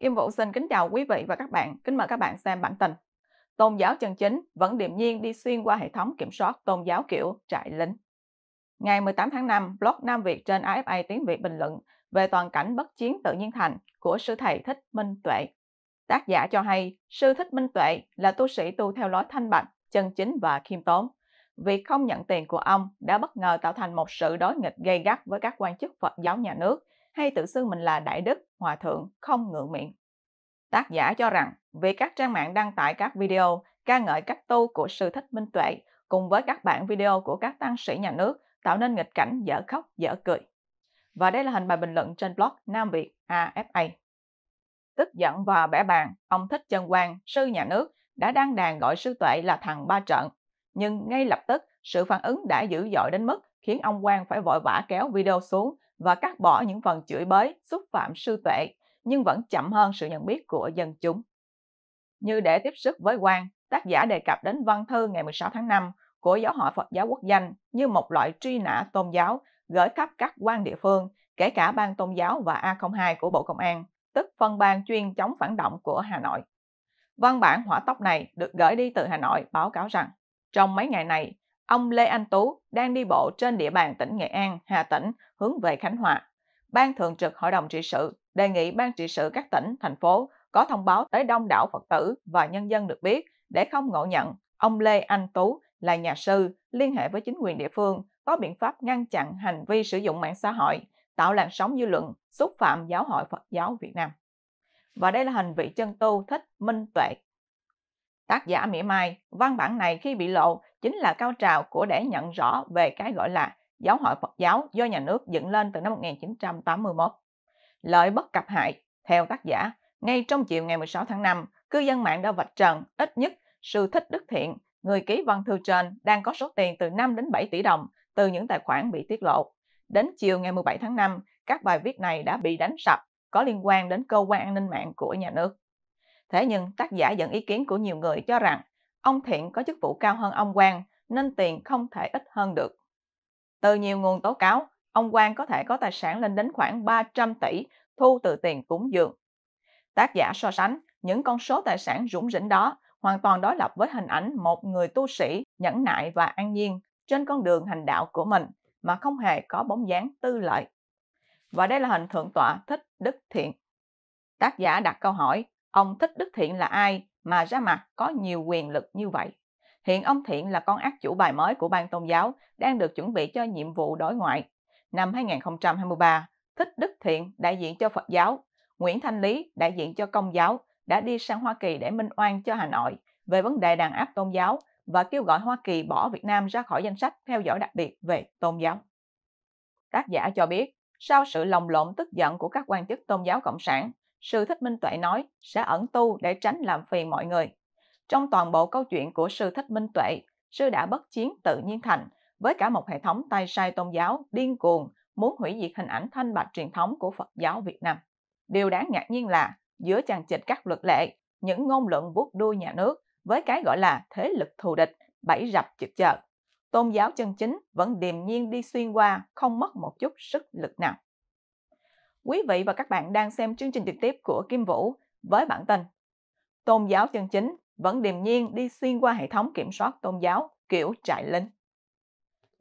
Kim Vũ xin kính chào quý vị và các bạn, kính mời các bạn xem bản tin. Tôn giáo chân chính vẫn điềm nhiên đi xuyên qua hệ thống kiểm soát tôn giáo kiểu trại lính. Ngày 18 tháng 5, blog Nam Việt trên AFA tiếng Việt bình luận về toàn cảnh bất chiến tự nhiên thành của sư thầy Thích Minh Tuệ. Tác giả cho hay, sư Thích Minh Tuệ là tu sĩ tu theo lối thanh bạch, chân chính và khiêm tốn. Việc không nhận tiền của ông đã bất ngờ tạo thành một sự đối nghịch gây gắt với các quan chức Phật giáo nhà nước hay tự xưng mình là đại đức, hòa thượng, không ngượng miệng. Tác giả cho rằng, vì các trang mạng đăng tải các video ca ngợi các tu của sư thích minh tuệ cùng với các bản video của các tăng sĩ nhà nước tạo nên nghịch cảnh dở khóc, dở cười. Và đây là hình bài bình luận trên blog Nam Việt AFA. Tức giận và bẻ bàn, ông Thích Chân Quang, sư nhà nước, đã đăng đàn gọi sư tuệ là thằng ba trận. Nhưng ngay lập tức, sự phản ứng đã dữ dội đến mức khiến ông Quang phải vội vã kéo video xuống và cắt bỏ những phần chửi bới, xúc phạm sư tuệ, nhưng vẫn chậm hơn sự nhận biết của dân chúng. Như để tiếp sức với Quang, tác giả đề cập đến văn thư ngày 16 tháng 5 của Giáo hội Phật giáo quốc danh như một loại truy nã tôn giáo gửi khắp các quan địa phương, kể cả ban tôn giáo và A02 của Bộ Công an, tức phân ban chuyên chống phản động của Hà Nội. Văn bản hỏa tốc này được gửi đi từ Hà Nội báo cáo rằng trong mấy ngày này, ông Lê Anh Tú đang đi bộ trên địa bàn tỉnh Nghệ An, Hà Tĩnh hướng về Khánh Hòa. Ban Thường trực Hội đồng trị sự đề nghị Ban trị sự các tỉnh, thành phố có thông báo tới đông đảo Phật tử và nhân dân được biết để không ngộ nhận ông Lê Anh Tú là nhà sư liên hệ với chính quyền địa phương có biện pháp ngăn chặn hành vi sử dụng mạng xã hội, tạo làn sóng dư luận xúc phạm giáo hội Phật giáo Việt Nam. Và đây là hành vị chân tu thích minh tuệ. Tác giả mỉa mai, văn bản này khi bị lộ chính là cao trào của để nhận rõ về cái gọi là giáo hội Phật giáo do nhà nước dựng lên từ năm 1981. Lợi bất cập hại, theo tác giả, ngay trong chiều ngày 16 tháng 5, cư dân mạng đã vạch trần ít nhất sư thích đức thiện, người ký văn thư trên đang có số tiền từ 5 đến 7 tỷ đồng từ những tài khoản bị tiết lộ. Đến chiều ngày 17 tháng 5, các bài viết này đã bị đánh sập có liên quan đến cơ quan an ninh mạng của nhà nước. Thế nhưng tác giả dẫn ý kiến của nhiều người cho rằng Ông Thiện có chức vụ cao hơn ông Quang nên tiền không thể ít hơn được. Từ nhiều nguồn tố cáo, ông Quang có thể có tài sản lên đến khoảng 300 tỷ thu từ tiền cúng dường. Tác giả so sánh những con số tài sản rủng rỉnh đó hoàn toàn đối lập với hình ảnh một người tu sĩ nhẫn nại và an nhiên trên con đường hành đạo của mình mà không hề có bóng dáng tư lợi. Và đây là hình thượng tọa Thích Đức Thiện. Tác giả đặt câu hỏi, ông Thích Đức Thiện là ai mà ra mặt có nhiều quyền lực như vậy. Hiện ông Thiện là con ác chủ bài mới của ban tôn giáo đang được chuẩn bị cho nhiệm vụ đối ngoại. Năm 2023, Thích Đức Thiện đại diện cho Phật giáo, Nguyễn Thanh Lý đại diện cho Công giáo đã đi sang Hoa Kỳ để minh oan cho Hà Nội về vấn đề đàn áp tôn giáo và kêu gọi Hoa Kỳ bỏ Việt Nam ra khỏi danh sách theo dõi đặc biệt về tôn giáo. Tác giả cho biết, sau sự lồng lộn tức giận của các quan chức tôn giáo cộng sản, sư Thích Minh Tuệ nói sẽ ẩn tu để tránh làm phiền mọi người. Trong toàn bộ câu chuyện của sư Thích Minh Tuệ, sư đã bất chiến tự nhiên thành với cả một hệ thống tay sai tôn giáo điên cuồng muốn hủy diệt hình ảnh thanh bạch truyền thống của Phật giáo Việt Nam. Điều đáng ngạc nhiên là giữa chằng chịch các luật lệ, những ngôn luận vuốt đuôi nhà nước với cái gọi là thế lực thù địch, bẫy rập chực chợ. Tôn giáo chân chính vẫn điềm nhiên đi xuyên qua không mất một chút sức lực nào. Quý vị và các bạn đang xem chương trình trực tiếp của Kim Vũ với bản tin Tôn giáo chân chính vẫn điềm nhiên đi xuyên qua hệ thống kiểm soát tôn giáo kiểu trại linh.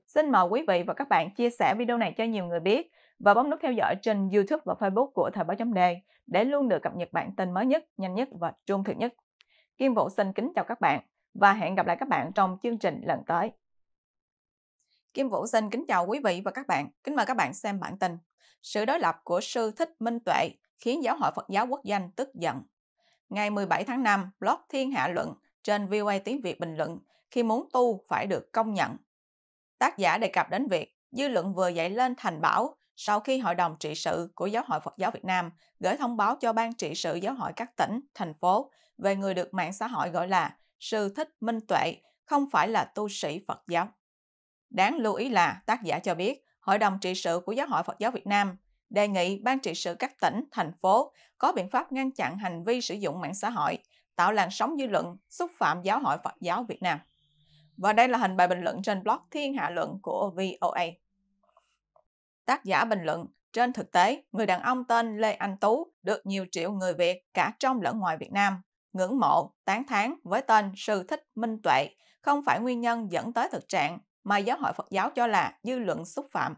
Xin mời quý vị và các bạn chia sẻ video này cho nhiều người biết và bấm nút theo dõi trên YouTube và Facebook của Thời báo chấm đề để luôn được cập nhật bản tin mới nhất, nhanh nhất và trung thực nhất. Kim Vũ xin kính chào các bạn và hẹn gặp lại các bạn trong chương trình lần tới. Kim Vũ xin kính chào quý vị và các bạn. Kính mời các bạn xem bản tin sự đối lập của sư Thích Minh Tuệ khiến Giáo hội Phật giáo quốc danh tức giận. Ngày 17 tháng 5, blog Thiên Hạ Luận trên VOA Tiếng Việt bình luận khi muốn tu phải được công nhận. Tác giả đề cập đến việc dư luận vừa dậy lên thành bão sau khi Hội đồng trị sự của Giáo hội Phật giáo Việt Nam gửi thông báo cho Ban trị sự Giáo hội các tỉnh, thành phố về người được mạng xã hội gọi là Sư Thích Minh Tuệ, không phải là tu sĩ Phật giáo. Đáng lưu ý là tác giả cho biết Hội đồng trị sự của Giáo hội Phật giáo Việt Nam đề nghị Ban trị sự các tỉnh, thành phố có biện pháp ngăn chặn hành vi sử dụng mạng xã hội, tạo làn sóng dư luận, xúc phạm Giáo hội Phật giáo Việt Nam. Và đây là hình bài bình luận trên blog Thiên Hạ Luận của VOA. Tác giả bình luận, trên thực tế, người đàn ông tên Lê Anh Tú được nhiều triệu người Việt cả trong lẫn ngoài Việt Nam ngưỡng mộ, tán thán với tên Sư Thích Minh Tuệ không phải nguyên nhân dẫn tới thực trạng mà giáo hội Phật giáo cho là dư luận xúc phạm.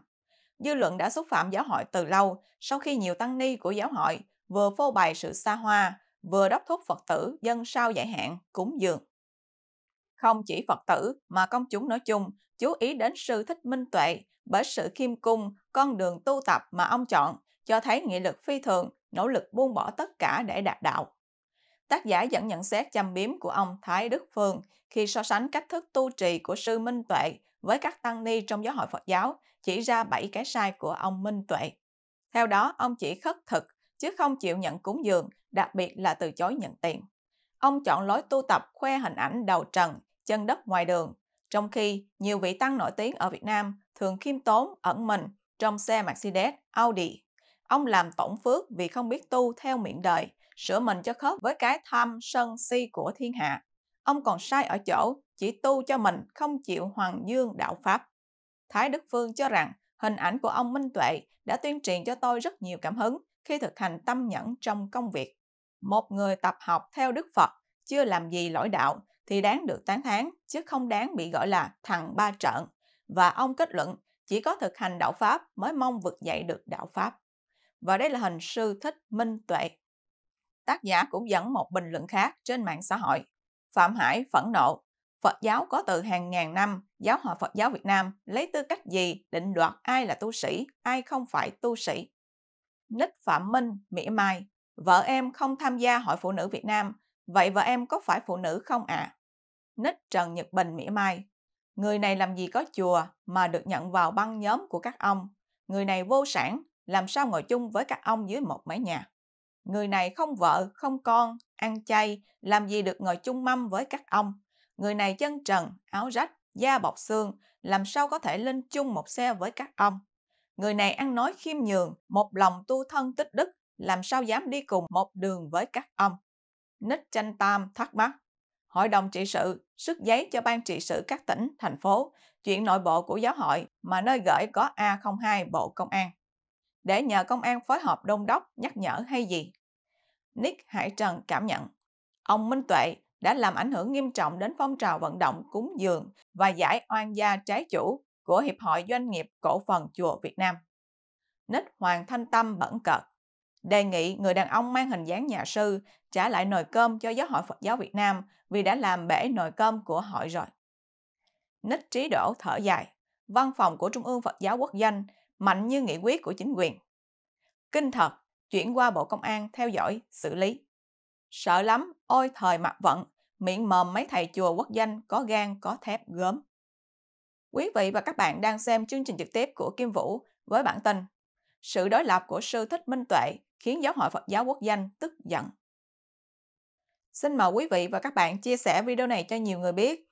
Dư luận đã xúc phạm giáo hội từ lâu sau khi nhiều tăng ni của giáo hội vừa phô bày sự xa hoa, vừa đốc thúc Phật tử dân sao giải hạn, cúng dường. Không chỉ Phật tử mà công chúng nói chung chú ý đến sư thích minh tuệ bởi sự khiêm cung, con đường tu tập mà ông chọn cho thấy nghị lực phi thường, nỗ lực buông bỏ tất cả để đạt đạo. Tác giả dẫn nhận xét châm biếm của ông Thái Đức Phương khi so sánh cách thức tu trì của sư Minh Tuệ với các tăng ni trong giáo hội Phật giáo chỉ ra 7 cái sai của ông Minh Tuệ. Theo đó, ông chỉ khất thực chứ không chịu nhận cúng dường, đặc biệt là từ chối nhận tiền. Ông chọn lối tu tập khoe hình ảnh đầu trần, chân đất ngoài đường, trong khi nhiều vị tăng nổi tiếng ở Việt Nam thường khiêm tốn, ẩn mình trong xe Mercedes, Audi. Ông làm tổng phước vì không biết tu theo miệng đời, sửa mình cho khớp với cái tham sân si của thiên hạ. Ông còn sai ở chỗ chỉ tu cho mình không chịu hoàng dương đạo Pháp. Thái Đức Phương cho rằng hình ảnh của ông Minh Tuệ đã tuyên truyền cho tôi rất nhiều cảm hứng khi thực hành tâm nhẫn trong công việc. Một người tập học theo Đức Phật chưa làm gì lỗi đạo thì đáng được tán thán chứ không đáng bị gọi là thằng ba trợn. Và ông kết luận chỉ có thực hành đạo Pháp mới mong vực dậy được đạo Pháp. Và đây là hình sư thích minh tuệ. Tác giả cũng dẫn một bình luận khác trên mạng xã hội. Phạm Hải phẫn nộ, Phật giáo có từ hàng ngàn năm, giáo hội Phật giáo Việt Nam lấy tư cách gì định đoạt ai là tu sĩ, ai không phải tu sĩ. Ních Phạm Minh, mỹ mai, vợ em không tham gia hội phụ nữ Việt Nam, vậy vợ em có phải phụ nữ không ạ? À? Ních Trần Nhật Bình mỹ mai, người này làm gì có chùa mà được nhận vào băng nhóm của các ông, người này vô sản, làm sao ngồi chung với các ông dưới một mái nhà. Người này không vợ, không con, ăn chay, làm gì được ngồi chung mâm với các ông. Người này chân trần, áo rách, da bọc xương, làm sao có thể lên chung một xe với các ông. Người này ăn nói khiêm nhường, một lòng tu thân tích đức, làm sao dám đi cùng một đường với các ông. Ních tranh Tam thắc mắc. Hội đồng trị sự sức giấy cho ban trị sự các tỉnh, thành phố, chuyện nội bộ của giáo hội mà nơi gửi có A02 Bộ Công an để nhờ công an phối hợp đông đốc nhắc nhở hay gì. Nick Hải Trần cảm nhận, ông Minh Tuệ đã làm ảnh hưởng nghiêm trọng đến phong trào vận động cúng dường và giải oan gia trái chủ của Hiệp hội Doanh nghiệp Cổ phần Chùa Việt Nam. Nick Hoàng Thanh Tâm bẩn cợt, đề nghị người đàn ông mang hình dáng nhà sư trả lại nồi cơm cho giáo hội Phật giáo Việt Nam vì đã làm bể nồi cơm của hội rồi. Nít Trí đổ thở dài, văn phòng của Trung ương Phật giáo quốc danh mạnh như nghị quyết của chính quyền. Kinh thật, chuyển qua Bộ Công an theo dõi, xử lý. Sợ lắm, ôi thời mặt vận, miệng mồm mấy thầy chùa quốc danh có gan có thép gớm. Quý vị và các bạn đang xem chương trình trực tiếp của Kim Vũ với bản tin Sự đối lập của sư thích minh tuệ khiến giáo hội Phật giáo quốc danh tức giận. Xin mời quý vị và các bạn chia sẻ video này cho nhiều người biết